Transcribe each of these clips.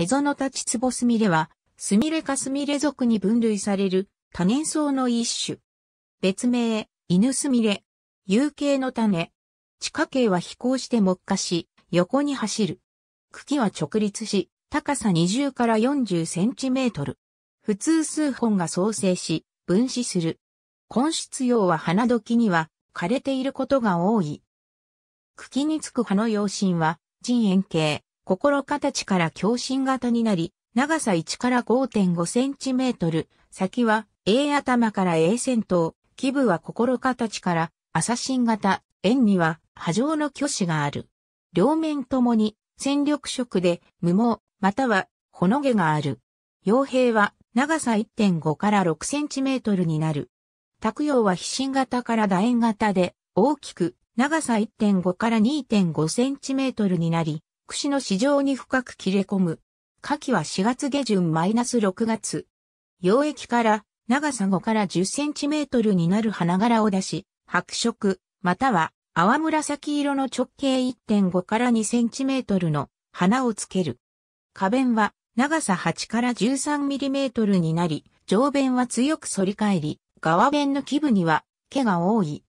エゾノタチツボスミレは、スミレかスミレ属に分類される多年草の一種。別名、犬スミレ。有形の種。地下茎は飛行して木化し、横に走る。茎は直立し、高さ20から40センチメートル。普通数本が創生し、分子する。根室葉は花時には枯れていることが多い。茎につく葉の葉心は、人円形。心形から共振型になり、長さ1から5.5センチメートル、先は A 頭から A 先頭、基部は心形から朝新型、円には波状の虚子がある。両面ともに戦力色で無毛、またはほの毛がある。傭兵は長さ1.5から6センチメートルになる。卓陽は飛信型から楕円型で大きく長さ1.5から2.5センチメートルになり、串の市場に深く切れ込む。夏季は4月下旬マイナス6月。溶液から長さ5から10センチメートルになる花柄を出し、白色、または淡紫色の直径1.5から2センチメートルの花をつける。花弁は長さ8から13ミリメートルになり、上弁は強く反り返り、側弁の基部には毛が多い。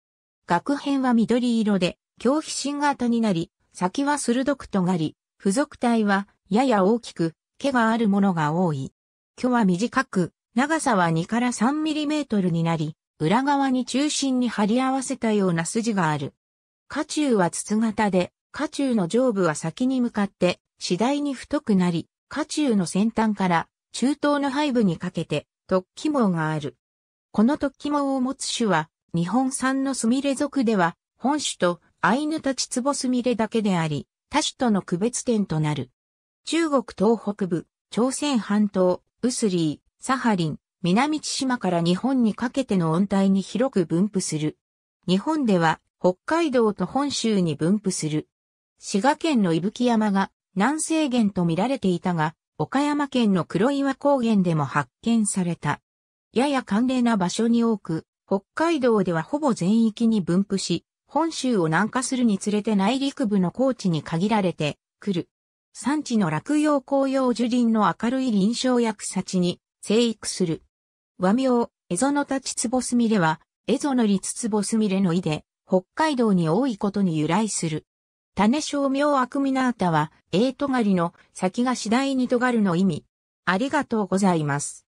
額編は緑色で、表皮芯型になり、先は鋭く尖り、付属体はやや大きく、毛があるものが多い。毛は短く、長さは2から3ミリメートルになり、裏側に中心に貼り合わせたような筋がある。下中は筒型で、下中の上部は先に向かって次第に太くなり、下中の先端から中東の背部にかけて突起毛がある。この突起毛を持つ種は日本産のスミレ属では本種とアイヌたちボすみれだけであり、他種との区別点となる。中国東北部、朝鮮半島、ウスリー、サハリン、南千島から日本にかけての温帯に広く分布する。日本では北海道と本州に分布する。滋賀県の伊吹山が南西原と見られていたが、岡山県の黒岩高原でも発見された。やや寒冷な場所に多く、北海道ではほぼ全域に分布し、本州を南下するにつれて内陸部の高地に限られてくる。産地の落葉紅葉樹林の明るい臨床薬草地に生育する。和名、エゾノタチツボスミレは、エゾノリツツボスミレの意で、北海道に多いことに由来する。種小名アクミナータは、エイトガリの先が次第に尖るの意味。ありがとうございます。